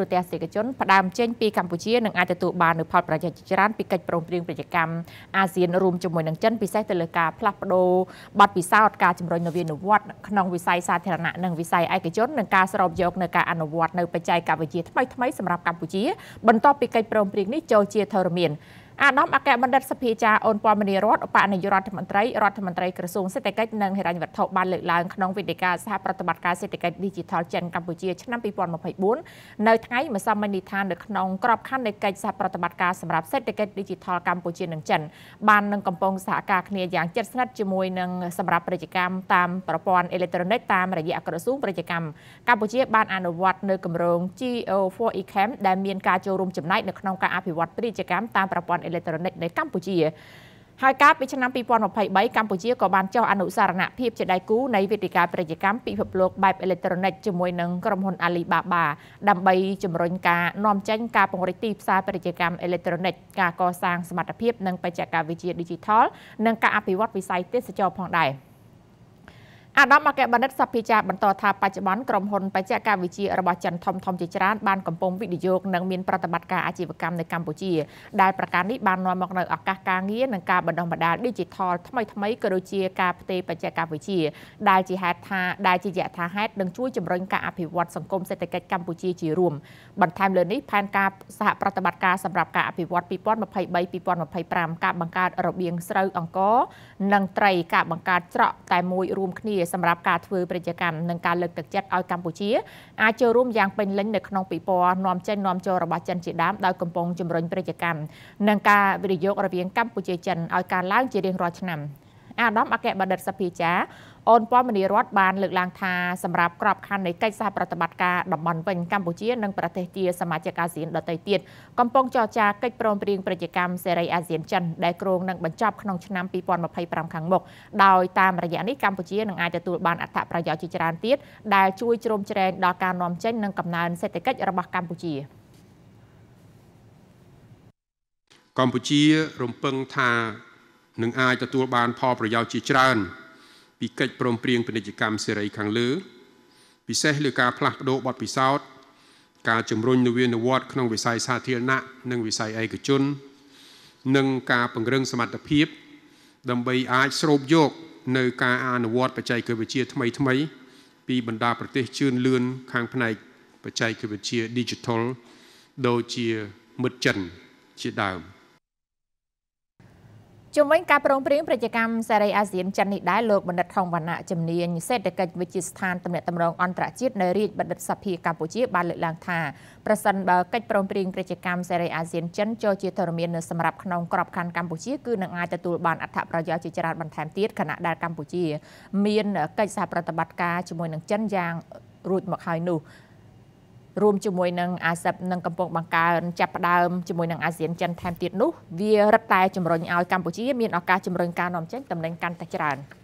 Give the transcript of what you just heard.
ប្រទេសសេកជនផ្ដើមចេញពីកម្ពុជានឹងអាចទទួលបាននូវផលប្រយោជន៍ជាច្រើនពីកិច្ចព្រមព្រៀងពាណិជ្ជកម្មអាស៊ានរួមជាមួយនឹងចិនពិសេសទៅលើការផ្លាស់ប្ដូរបទពិសោធន៍ការជំរុញនវានុវត្តន៍ក្នុងវិស័យសាធារណៈនិងវិស័យឯកជននិងការស្រូបយកនៅការអនុវត្តនៅបច្ចេកវិទ្យាថ្មីៗសម្រាប់កម្ពុជាបន្ទាប់ពីកិច្ចព្រមព្រៀងនេះចូលជាធរមានអាដាមអគ្គបណ្ឌិតសភាចារអូនពមនីរដ្ឋឧបនាយករដ្ឋមន្ត្រីរដ្ឋមន្ត្រីក្រសួងសេដ្ឋកិច្ចនិងហិរញ្ញវត្ថុបានលើកឡើងក្នុងវេទិកាសហប្រតិបត្តិការសេដ្ឋកិច្ច Digital ចិនកម្ពុជាឆ្នាំ2024នៅថ្ងៃម្សិលមិញនេះថានៅក្នុងក្របខ័ណ្ឌនៃកិច្ចសហប្រតិបត្តិការសម្រាប់សេដ្ឋកិច្ច Digital កម្ពុជានិងចិនបាននឹងកំពុងសហការគ្នាយ៉ាងជិតស្និទ្ធជាមួយនឹងសម្រាប់ពាណិជ្ជកម្មតាមប្រព័ន្ធអេឡិចត្រូនិកតាមរយៈក្រសួងពាណិជ្ជកម្មកម្ពុជាបានអនុវត្តនៅគម្រោង GO4 eCamp ដែលមានការចូលរួមចំណែកនៅក្នុងការអភិវឌ្ឍពាណិជ្ជកម្មតាមប្រព័ន្ធអេឡិចត្រូនិកនៅកម្ពុជាហើយកាលពីឆ្នាំ2023កម្ពុជាក៏បានចុះអនុសារណភាពជាដៃគូនៃវេទិកាពាណិជ្ជកម្មពិភពលោកបែបអេឡិចត្រូនិកជាមួយនឹងក្រុមហ៊ុន Alibaba ដើម្បីជំរុញការនាំចេញការពង្រីកទីផ្សារពាណិជ្ជកម្មអេឡិចត្រូនិកការកសាងសមត្ថភាពនិងបច្ចេកវិទ្យា Digital និងការអភិវឌ្ឍវិស័យទេសចរផងដែរ។អាដាមអគ្គបណ្ឌិតសភាចាបន្តថាបច្ចុប្បន្នក្រុមហ៊ុនបច្ចេកវិទ្យារបស់ចិនធំធំជាច្រើនបានកំពុងវិនិយោគនិងមានប្រតិបត្តិការអាជីវកម្មនៅកម្ពុជាដែលប្រការនេះបាននាំមកនូវឱកាសការងារនិងការបណ្ដុះបណ្ដាល Digital ថ្មីៗក៏ដូចជាការផ្ទេរបច្ចេកវិទ្យាដែលជាហេតុថាដែលជាយថាហេតុនឹងជួយជំរុញការអភិវឌ្ឍសង្គមសេដ្ឋកិច្ចកម្ពុជាជារួមបន្ថែមលើនេះផែនការសហប្រតិបត្តិការសម្រាប់ការអភិវឌ្ឍ2023-2025ការបង្កើតរបៀងស្រូវអង្គរនិងត្រីការបង្កើតច្រកតែមួយរួមគ្នាសម្រាប់ការធ្វើប្រតិកម្មនិងការលើកទឹកចិត្តឲ្យកម្ពុជាអាចចូលរួមយ៉ាងពេញលេញនៅក្នុងពិព័រណ៍នាំចេញនាំចូលរបស់ចិនជាដើមដោយកំពុងជំរុញប្រតិកម្មនិងការវិនិយោគរវាងកម្ពុជាចិនឲ្យកើនឡើងជារៀងរាល់ឆ្នាំអាដាមអគ្គបណ្ឌិតសភាចាអូនពមនីរដ្ឋបានលើកឡើងថាសម្រាប់ក្របខ័ណ្ឌនៃកិច្ចសហប្រតិបត្តិការតំបន់វិញកម្ពុជានិងប្រទេសជាសមាជិកអាស៊ានដទៃទៀតកំពុងចរចាកិច្ចព្រមព្រៀងពាណិជ្ជកម្មសេរីអាស៊ានចិនដែលគ្រោងនឹងបញ្ចប់ក្នុងឆ្នាំ2025ខាងមុខដោយតាមរយៈនេះកម្ពុជានឹងអាចទទួលបានអត្ថប្រយោជន៍ជាច្រើនទៀតដែលជួយជ្រោមជ្រែងដល់ការនាំចេញនិងកំណើនសេដ្ឋកិច្ចរបស់កម្ពុជាកម្ពុជារំពឹងថា នឹងអាចទទួលបានផលប្រយោជន៍ជាច្រើនពីកិច្ចព្រមព្រៀងពាណិជ្ជកម្មសេរីខាងលើពិសេសលើការផ្លាស់ប្តូរបទពិសោធន៍ការជំរុញនវានុវត្ត ក្នុងវិស័យសាធារណៈនិងវិស័យឯកជន និងការពង្រឹងសមត្ថភាព ដើម្បី អាចស្រូបយកនៅការអនុវត្តបច្ចេកវិទ្យាថ្មី ថ្មី ពីបណ្ដាប្រទេសជឿនលឿនខាងផ្នែកបច្ចេកវិទ្យា Digital ដូចជាមិត្តចិនជាដើម។ជំវិញការប្រងព្រៀងប្រជាកម្មសេរីអាស៊ានចិននេះដែរលោកបណ្ឌិតថងវណ្ណៈជំនាញសេដ្ឋកិច្ចវិទ្យាស្ថានតំណាក់តម្រងអន្តរជាតិនៅរាជបណ្ឌិតសភាកម្ពុជាបានលើកឡើងថាប្រសិនបើកិច្ចប្រងព្រៀងប្រជាកម្មសេរីអាស៊ានចិនចូលជាធរមាននៅសម្រាប់ក្នុងក្របខ័ណ្ឌកម្ពុជាគឺនឹងអាចទទួលបានអត្ថប្រយោជន៍ជាច្រើនបន្ថែមទៀតខណៈដែលកម្ពុជាមានកិច្ចសហប្រតិបត្តិការជាមួយនឹងចិនយ៉ាងរួចមកហើយនោះរួមជាមួយនឹងអាស៊ាបនិងកំពុងបង្កើនចាប់ផ្ដើមជាមួយនឹងអាស៊ានចិនថែមទៀតនោះ វារឹតតែជំរុញឲ្យកម្ពុជាមានឱកាសជំរុញការនាំចេញតំណែងកាន់តែច្រើន។